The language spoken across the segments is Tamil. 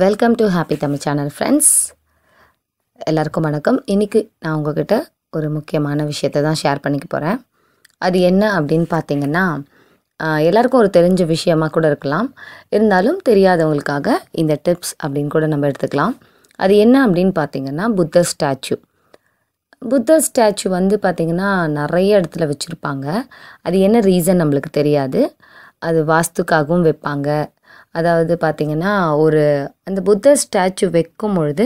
welcome to happy Tamil channel friends எல்லாருக்கும் வணக்கம் இன்றைக்கி நான் உங்ககிட்ட ஒரு முக்கியமான விஷயத்தை தான் ஷேர் பண்ணிக்க போகிறேன் அது என்ன அப்படின்னு பார்த்தீங்கன்னா எல்லாருக்கும் ஒரு தெரிஞ்ச விஷயமாக கூட இருக்கலாம் இருந்தாலும் தெரியாதவங்களுக்காக இந்த டிப்ஸ் அப்படின்னு கூட நம்ம எடுத்துக்கலாம் அது என்ன அப்படின்னு பார்த்தீங்கன்னா புத்தர் ஸ்டாச்சு புத்தர் ஸ்டாச்சு வந்து பார்த்திங்கன்னா நிறைய இடத்துல வச்சுருப்பாங்க அது என்ன ரீசன் நம்மளுக்கு தெரியாது அது வாஸ்துக்காகவும் வைப்பாங்க அதாவது பார்த்திங்கன்னா ஒரு அந்த புத்தர் ஸ்டாச்சு வைக்கும் பொழுது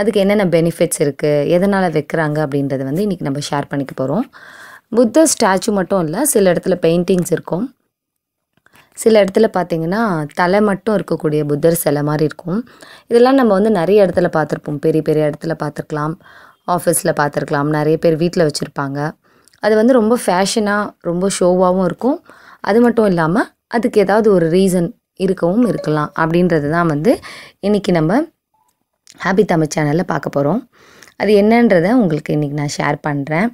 அதுக்கு என்னென்ன பெனிஃபிட்ஸ் இருக்குது எதனால் வைக்கிறாங்க அப்படின்றத வந்து இன்றைக்கி நம்ம ஷேர் பண்ணிக்க போகிறோம் புத்த ஸ்டாச்சு மட்டும் இல்லை சில இடத்துல பெயிண்டிங்ஸ் இருக்கும் சில இடத்துல பார்த்திங்கன்னா தலை மட்டும் இருக்கக்கூடிய புத்தர் சிலை மாதிரி இருக்கும் இதெல்லாம் நம்ம வந்து நிறைய இடத்துல பார்த்துருப்போம் பெரிய பெரிய இடத்துல பார்த்துருக்கலாம் ஆஃபீஸில் பார்த்துருக்கலாம் நிறைய பேர் வீட்டில் வச்சுருப்பாங்க அது வந்து ரொம்ப ஃபேஷனாக ரொம்ப ஷோவாகவும் இருக்கும் அது மட்டும் இல்லாமல் அதுக்கு ஏதாவது ஒரு ரீசன் இருக்கவும் இருக்கலாம் அப்படின்றது தான் வந்து இன்றைக்கி நம்ம ஹாப்பி தமிழ் சேனலில் பார்க்க போகிறோம் அது என்னன்றதை உங்களுக்கு இன்றைக்கி நான் ஷேர் பண்ணுறேன்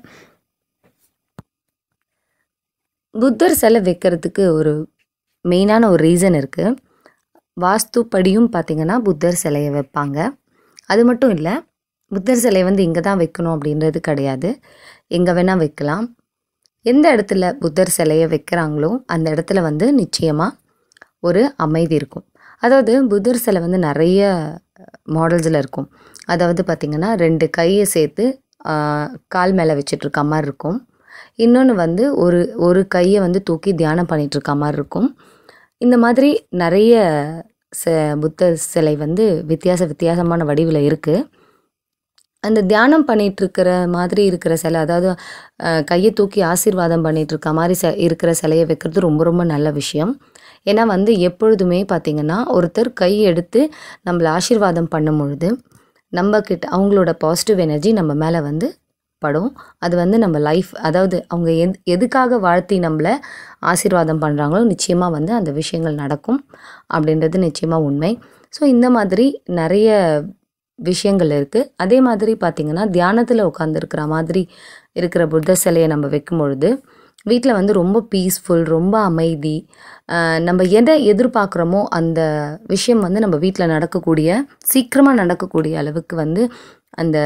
புத்தர் சிலை வைக்கிறதுக்கு ஒரு மெயினான ஒரு ரீசன் இருக்குது வாஸ்துப்படியும் பார்த்திங்கன்னா புத்தர் சிலையை வைப்பாங்க அது மட்டும் இல்லை புத்தர் சிலை வந்து இங்கே தான் வைக்கணும் அப்படின்றது கிடையாது எங்கே வேணால் வைக்கலாம் எந்த இடத்துல புத்தர் சிலையை வைக்கிறாங்களோ அந்த இடத்துல வந்து நிச்சயமாக ஒரு அமைதி இருக்கும் அதாவது புதர் சிலை வந்து நிறைய மாடல்ஸில் இருக்கும் அதாவது பார்த்திங்கன்னா ரெண்டு கையை சேர்த்து கால் மேலே வச்சிட்ருக்க மாதிரி இருக்கும் இன்னொன்று வந்து ஒரு ஒரு கையை வந்து தூக்கி தியானம் பண்ணிகிட்ருக்க மாதிரி இருக்கும் இந்த மாதிரி நிறைய ச புத்த சிலை வந்து வித்தியாச வித்தியாசமான வடிவில் இருக்குது அந்த தியானம் பண்ணிகிட்ருக்கிற மாதிரி இருக்கிற சிலை அதாவது கையை தூக்கி ஆசீர்வாதம் பண்ணிகிட்ருக்க மாதிரி ச இருக்கிற சிலையை வைக்கிறது ரொம்ப ரொம்ப நல்ல விஷயம் ஏன்னா வந்து எப்பொழுதுமே பார்த்திங்கன்னா ஒருத்தர் கை எடுத்து நம்மளை ஆசீர்வாதம் பண்ணும் பொழுது நம்மக்கிட்ட அவங்களோட பாசிட்டிவ் எனர்ஜி நம்ம மேலே வந்து படும் அது வந்து நம்ம லைஃப் அதாவது அவங்க எது எதுக்காக வாழ்த்தி நம்மளை ஆசீர்வாதம் பண்ணுறாங்களோ நிச்சயமாக வந்து அந்த விஷயங்கள் நடக்கும் அப்படின்றது நிச்சயமாக உண்மை ஸோ இந்த மாதிரி நிறைய விஷயங்கள் இருக்குது அதே மாதிரி பார்த்திங்கன்னா தியானத்தில் உட்காந்துருக்கிற மாதிரி இருக்கிற புத்த சிலையை நம்ம வைக்கும் பொழுது வீட்டில் வந்து ரொம்ப பீஸ்ஃபுல் ரொம்ப அமைதி நம்ம எதை எதிர்பார்க்குறோமோ அந்த விஷயம் வந்து நம்ம வீட்டில் நடக்கக்கூடிய சீக்கிரமாக நடக்கக்கூடிய அளவுக்கு வந்து அந்த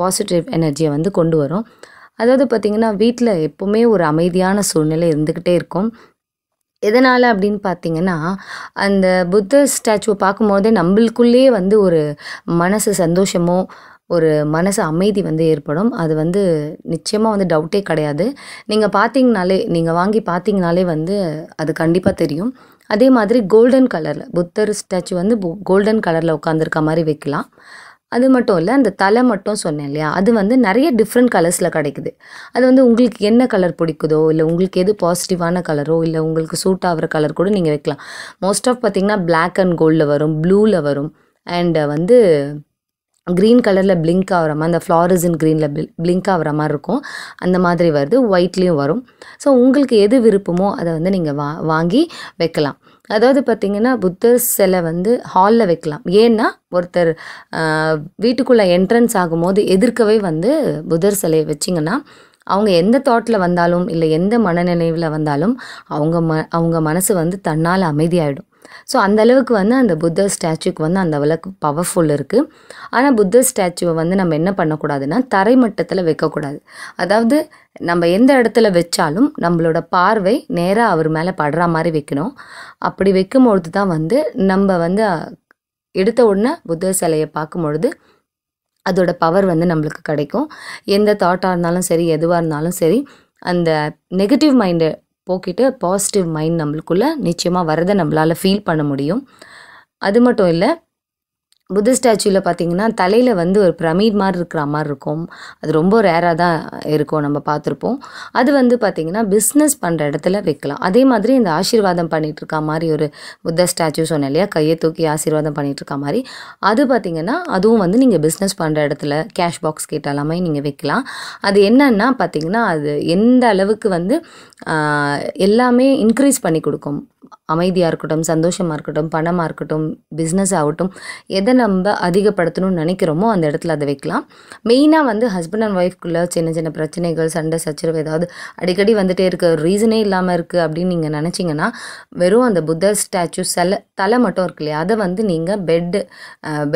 பாசிட்டிவ் எனர்ஜியை வந்து கொண்டு வரும் அதாவது பார்த்திங்கன்னா வீட்டில் எப்போவுமே ஒரு அமைதியான சூழ்நிலை இருந்துக்கிட்டே இருக்கும் எதனால் அப்படின்னு பார்த்தீங்கன்னா அந்த புத்த ஸ்டாச்சுவை பார்க்கும்போதே நம்மளுக்குள்ளேயே வந்து ஒரு மனசு சந்தோஷமோ ஒரு மனசு அமைதி வந்து ஏற்படும் அது வந்து நிச்சயமாக வந்து டவுட்டே கிடையாது நீங்கள் பார்த்தீங்கனாலே நீங்கள் வாங்கி பார்த்தீங்கனாலே வந்து அது கண்டிப்பாக தெரியும் அதே மாதிரி கோல்டன் கலரில் புத்தர் ஸ்டாச்சு வந்து கோல்டன் கலரில் உட்காந்துருக்க மாதிரி வைக்கலாம் அது மட்டும் இல்லை அந்த தலை மட்டும் சொன்னேன் இல்லையா அது வந்து நிறைய டிஃப்ரெண்ட் கலர்ஸில் கிடைக்குது அது வந்து உங்களுக்கு என்ன கலர் பிடிக்குதோ இல்லை உங்களுக்கு எது பாசிட்டிவான கலரோ இல்லை உங்களுக்கு சூட் ஆகிற கலர் கூட நீங்கள் வைக்கலாம் மோஸ்ட் ஆஃப் பார்த்திங்கன்னா பிளாக் அண்ட் கோல்டில் வரும் ப்ளூவில் வரும் அண்டு வந்து க்ரீன் கலரில் பிளிங்க் ஆகிற மாதிரி அந்த ஃப்ளாரஸின் க்ரீனில் பிளிங்க் ஆகிற மாதிரி இருக்கும் அந்த மாதிரி வருது ஒயிட்லேயும் வரும் ஸோ உங்களுக்கு எது விருப்பமோ அதை வந்து நீங்கள் வா வாங்கி வைக்கலாம் அதாவது பார்த்திங்கன்னா புத்தர் சிலை வந்து ஹாலில் வைக்கலாம் ஏன்னா ஒருத்தர் வீட்டுக்குள்ளே என்ட்ரன்ஸ் ஆகும்போது எதிர்க்கவே வந்து புத்தர் சிலையை வச்சிங்கன்னா அவங்க எந்த தாட்டில் வந்தாலும் இல்லை எந்த மனநினைவில் வந்தாலும் அவங்க ம அவங்க மனசு வந்து தன்னால் அமைதியாகிடும் ஸோ அந்தளவுக்கு வந்து அந்த புத்தர் ஸ்டாச்சுக்கு வந்து அந்த அளவுக்கு பவர்ஃபுல் இருக்குது ஆனால் புத்தர் ஸ்டாச்சுவை வந்து நம்ம என்ன பண்ணக்கூடாதுன்னா தரை மட்டத்தில் வைக்கக்கூடாது அதாவது நம்ம எந்த இடத்துல வச்சாலும் நம்மளோட பார்வை நேராக அவர் மேலே படுற மாதிரி வைக்கணும் அப்படி வைக்கும்பொழுது தான் வந்து நம்ம வந்து எடுத்த உடனே புத்தர் சிலையை பார்க்கும்பொழுது அதோட பவர் வந்து நம்மளுக்கு கிடைக்கும் எந்த தாட்டாக இருந்தாலும் சரி எதுவாக இருந்தாலும் சரி அந்த நெகட்டிவ் மைண்டு போக்கிட்டு பாசிட்டிவ் மைண்ட் நம்மளுக்குள்ளே நிச்சயமாக வரதை நம்மளால் ஃபீல் பண்ண முடியும் அது மட்டும் இல்லை புத்த ஸ்டாச்சுவில் பார்த்தீங்கன்னா தலையில் வந்து ஒரு பிரமிட் மாதிரி இருக்கிற மாதிரி இருக்கும் அது ரொம்ப ரேராக தான் இருக்கும் நம்ம பார்த்துருப்போம் அது வந்து பார்த்திங்கன்னா பிஸ்னஸ் பண்ணுற இடத்துல வைக்கலாம் அதே மாதிரி இந்த ஆசீர்வாதம் பண்ணிகிட்ருக்க மாதிரி ஒரு புத்த ஸ்டாச்சு சொன்ன இல்லையா கையை தூக்கி ஆசீர்வாதம் பண்ணிகிட்ருக்க மாதிரி அது பார்த்திங்கன்னா அதுவும் வந்து நீங்கள் பிஸ்னஸ் பண்ணுற இடத்துல கேஷ் பாக்ஸ் கேட்டாலாமே நீங்கள் வைக்கலாம் அது என்னென்னா பார்த்திங்கன்னா அது எந்த அளவுக்கு வந்து எல்லாமே இன்க்ரீஸ் பண்ணி கொடுக்கும் அமைதியாக இருக்கட்டும் சந்தோஷமாக இருக்கட்டும் பணமாக இருக்கட்டும் பிஸ்னஸ் ஆகட்டும் எதை நம்ம அதிகப்படுத்தணும்னு நினைக்கிறோமோ அந்த இடத்துல அதை வைக்கலாம் மெயினாக வந்து ஹஸ்பண்ட் அண்ட் ஒய்ஃப்குள்ளே சின்ன சின்ன பிரச்சனைகள் சண்டை சச்சரவு ஏதாவது அடிக்கடி வந்துகிட்டே இருக்க ரீசனே இல்லாமல் இருக்குது அப்படின்னு நீங்கள் நினச்சிங்கன்னா வெறும் அந்த புத்தர் ஸ்டாச்சு சில தலை மட்டும் இருக்கு இல்லையா அதை வந்து நீங்கள் பெட்டு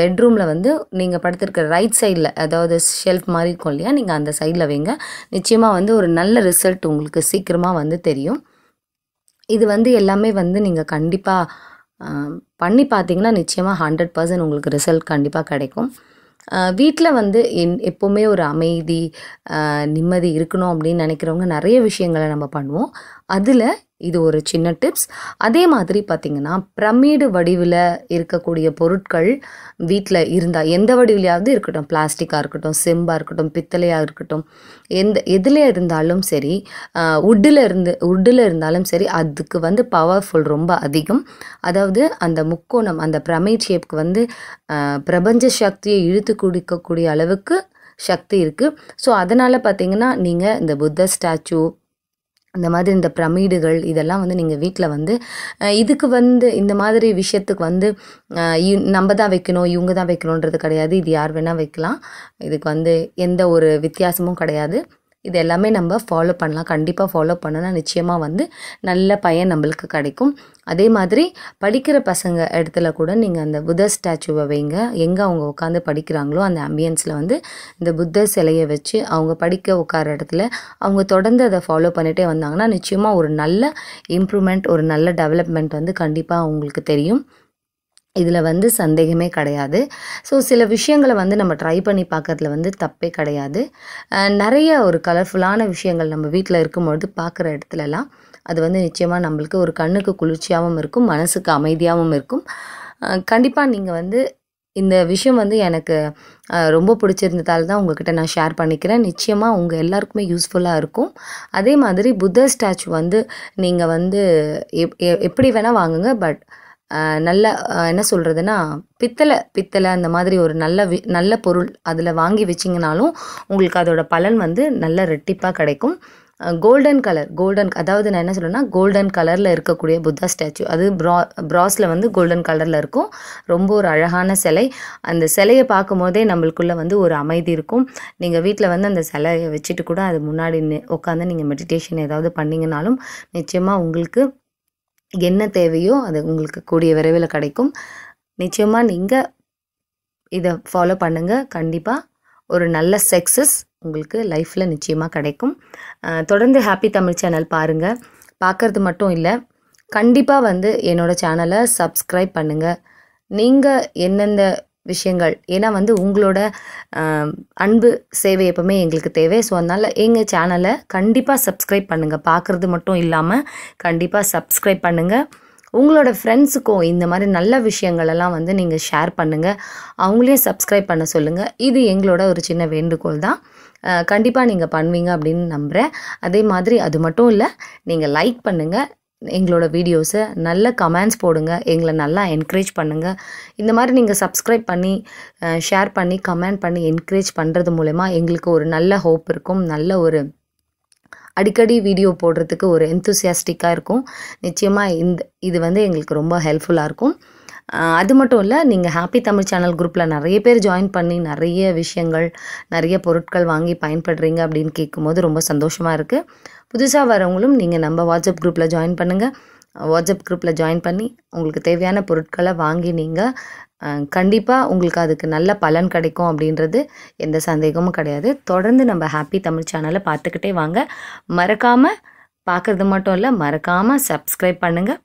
பெட்ரூமில் வந்து நீங்கள் படுத்துருக்க ரைட் சைடில் அதாவது ஷெல்ஃப் மாதிரி இருக்கும் இல்லையா நீங்கள் அந்த சைடில் வைங்க நிச்சயமாக வந்து ஒரு நல்ல ரிசல்ட் உங்களுக்கு சீக்கிரமாக வந்து தெரியும் இது வந்து எல்லாமே வந்து நீங்கள் கண்டிப்பாக பண்ணி பார்த்தீங்கன்னா நிச்சயமாக ஹண்ட்ரட் பர்சன்ட் உங்களுக்கு ரிசல்ட் கண்டிப்பாக கிடைக்கும் வீட்டில் வந்து என் எப்போவுமே ஒரு அமைதி நிம்மதி இருக்கணும் அப்படின்னு நினைக்கிறவங்க நிறைய விஷயங்களை நம்ம பண்ணுவோம் அதில் இது ஒரு சின்ன டிப்ஸ் அதே மாதிரி பார்த்தீங்கன்னா பிரமிடு வடிவில் இருக்கக்கூடிய பொருட்கள் வீட்டில் இருந்தால் எந்த வடிவிலையாவது இருக்கட்டும் பிளாஸ்டிக்காக இருக்கட்டும் செம்பாக இருக்கட்டும் பித்தளையாக இருக்கட்டும் எந்த எதில் இருந்தாலும் சரி உட்டில் இருந்து உட்டில் இருந்தாலும் சரி அதுக்கு வந்து பவர்ஃபுல் ரொம்ப அதிகம் அதாவது அந்த முக்கோணம் அந்த பிரமிட் ஷேப்க்கு வந்து பிரபஞ்ச சக்தியை இழுத்து குடிக்கக்கூடிய அளவுக்கு சக்தி இருக்குது ஸோ அதனால் பார்த்தீங்கன்னா நீங்கள் இந்த புத்த ஸ்டாச்சு இந்த மாதிரி இந்த பிரமிடுகள் இதெல்லாம் வந்து நீங்கள் வீட்டில் வந்து இதுக்கு வந்து இந்த மாதிரி விஷயத்துக்கு வந்து நம்ம தான் வைக்கணும் இவங்க தான் வைக்கணுன்றது கிடையாது இது யார் வேணால் வைக்கலாம் இதுக்கு வந்து எந்த ஒரு வித்தியாசமும் கிடையாது இது எல்லாமே நம்ம ஃபாலோ பண்ணலாம் கண்டிப்பாக ஃபாலோ பண்ணோன்னா நிச்சயமாக வந்து நல்ல பையன் நம்மளுக்கு கிடைக்கும் அதே மாதிரி படிக்கிற பசங்க இடத்துல கூட நீங்கள் அந்த புத்த ஸ்டாச்சுவை வைங்க எங்கே அவங்க உட்காந்து படிக்கிறாங்களோ அந்த ஆம்பியன்ஸில் வந்து இந்த புத்த சிலையை வச்சு அவங்க படிக்க உட்கார இடத்துல அவங்க தொடர்ந்து அதை ஃபாலோ பண்ணிகிட்டே வந்தாங்கன்னா நிச்சயமாக ஒரு நல்ல இம்ப்ரூவ்மெண்ட் ஒரு நல்ல டெவலப்மெண்ட் வந்து கண்டிப்பாக அவங்களுக்கு தெரியும் இதில் வந்து சந்தேகமே கிடையாது ஸோ சில விஷயங்களை வந்து நம்ம ட்ரை பண்ணி பார்க்குறதுல வந்து தப்பே கிடையாது நிறைய ஒரு கலர்ஃபுல்லான விஷயங்கள் நம்ம வீட்டில் இருக்கும்பொழுது பார்க்குற இடத்துலலாம் அது வந்து நிச்சயமாக நம்மளுக்கு ஒரு கண்ணுக்கு குளிர்ச்சியாகவும் இருக்கும் மனசுக்கு அமைதியாகவும் இருக்கும் கண்டிப்பாக நீங்கள் வந்து இந்த விஷயம் வந்து எனக்கு ரொம்ப பிடிச்சிருந்ததால் தான் உங்ககிட்ட நான் ஷேர் பண்ணிக்கிறேன் நிச்சயமாக உங்கள் எல்லாருக்குமே யூஸ்ஃபுல்லாக இருக்கும் அதே மாதிரி புத்த ஸ்டாச்சு வந்து நீங்கள் வந்து எப்படி வேணால் வாங்குங்க பட் நல்ல என்ன சொல்கிறதுனா பித்தளை பித்தளை அந்த மாதிரி ஒரு நல்ல வி நல்ல பொருள் அதில் வாங்கி வச்சிங்கனாலும் உங்களுக்கு அதோட பலன் வந்து நல்ல ரெட்டிப்பாக கிடைக்கும் கோல்டன் கலர் கோல்டன் அதாவது நான் என்ன சொல்லுன்னா கோல்டன் கலரில் இருக்கக்கூடிய புத்தா ஸ்டாச்சு அது ப்ரா ப்ராஸில் வந்து கோல்டன் கலரில் இருக்கும் ரொம்ப ஒரு அழகான சிலை அந்த சிலையை பார்க்கும்போதே நம்மளுக்குள்ளே வந்து ஒரு அமைதி இருக்கும் நீங்கள் வீட்டில் வந்து அந்த சிலையை வச்சுட்டு கூட அது முன்னாடி உட்காந்து நீங்கள் மெடிடேஷன் ஏதாவது பண்ணிங்கனாலும் நிச்சயமாக உங்களுக்கு என்ன தேவையோ அது உங்களுக்கு கூடிய விரைவில் கிடைக்கும் நிச்சயமாக நீங்கள் இதை ஃபாலோ பண்ணுங்கள் கண்டிப்பாக ஒரு நல்ல சக்ஸஸ் உங்களுக்கு லைஃப்பில் நிச்சயமாக கிடைக்கும் தொடர்ந்து ஹாப்பி தமிழ் சேனல் பாருங்கள் பார்க்குறது மட்டும் இல்லை கண்டிப்பாக வந்து என்னோடய சேனலை சப்ஸ்கிரைப் பண்ணுங்கள் நீங்கள் எந்தெந்த விஷயங்கள் ஏன்னா வந்து உங்களோட அன்பு சேவை எப்பவுமே எங்களுக்கு தேவை ஸோ அதனால் எங்கள் சேனலை கண்டிப்பாக சப்ஸ்கிரைப் பண்ணுங்கள் பார்க்குறது மட்டும் இல்லாமல் கண்டிப்பாக சப்ஸ்கிரைப் பண்ணுங்கள் உங்களோட ஃப்ரெண்ட்ஸுக்கும் இந்த மாதிரி நல்ல விஷயங்களெல்லாம் வந்து நீங்கள் ஷேர் பண்ணுங்கள் அவங்களையும் சப்ஸ்கிரைப் பண்ண சொல்லுங்கள் இது எங்களோட ஒரு சின்ன வேண்டுகோள் தான் கண்டிப்பாக நீங்கள் பண்ணுவீங்க அப்படின்னு நம்புகிறேன் அதே மாதிரி அது மட்டும் இல்லை நீங்கள் லைக் பண்ணுங்கள் எங்களோட வீடியோஸை நல்ல கமெண்ட்ஸ் போடுங்க எங்களை நல்லா என்கரேஜ் பண்ணுங்கள் இந்த மாதிரி நீங்கள் சப்ஸ்கிரைப் பண்ணி ஷேர் பண்ணி கமெண்ட் பண்ணி என்கரேஜ் பண்ணுறது மூலயமா எங்களுக்கு ஒரு நல்ல ஹோப் இருக்கும் நல்ல ஒரு அடிக்கடி வீடியோ போடுறதுக்கு ஒரு எந்தூசியாஸ்டிக்காக இருக்கும் நிச்சயமாக இந்த இது வந்து எங்களுக்கு ரொம்ப ஹெல்ப்ஃபுல்லாக இருக்கும் அது மட்டும் இல்லை நீங்கள் ஹாப்பி தமிழ் சேனல் குரூப்பில் நிறைய பேர் ஜாயின் பண்ணி நிறைய விஷயங்கள் நிறைய பொருட்கள் வாங்கி பயன்படுறீங்க அப்படின்னு கேட்கும்போது ரொம்ப சந்தோஷமாக இருக்குது புதுசாக வரவங்களும் நீங்கள் நம்ம வாட்ஸ்அப் குரூப்பில் ஜாயின் பண்ணுங்கள் வாட்ஸ்அப் குரூப்பில் ஜாயின் பண்ணி உங்களுக்கு தேவையான பொருட்களை வாங்கி நீங்கள் கண்டிப்பாக உங்களுக்கு அதுக்கு நல்ல பலன் கிடைக்கும் அப்படின்றது எந்த சந்தேகமும் கிடையாது தொடர்ந்து நம்ம ஹாப்பி தமிழ் சேனலை பார்த்துக்கிட்டே வாங்க மறக்காமல் பார்க்குறது மட்டும் இல்லை மறக்காமல் சப்ஸ்கிரைப் பண்ணுங்கள்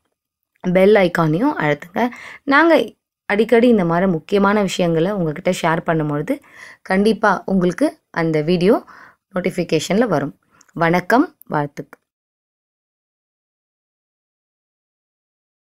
பெல் ஐக்கானையும் அழுத்துங்க நாங்கள் அடிக்கடி இந்த மாதிரி முக்கியமான விஷயங்களை உங்கள்கிட்ட ஷேர் பண்ணும்பொழுது கண்டிப்பாக உங்களுக்கு அந்த வீடியோ நோட்டிஃபிகேஷனில் வரும் வணக்கம் வாழ்த்துக்கள்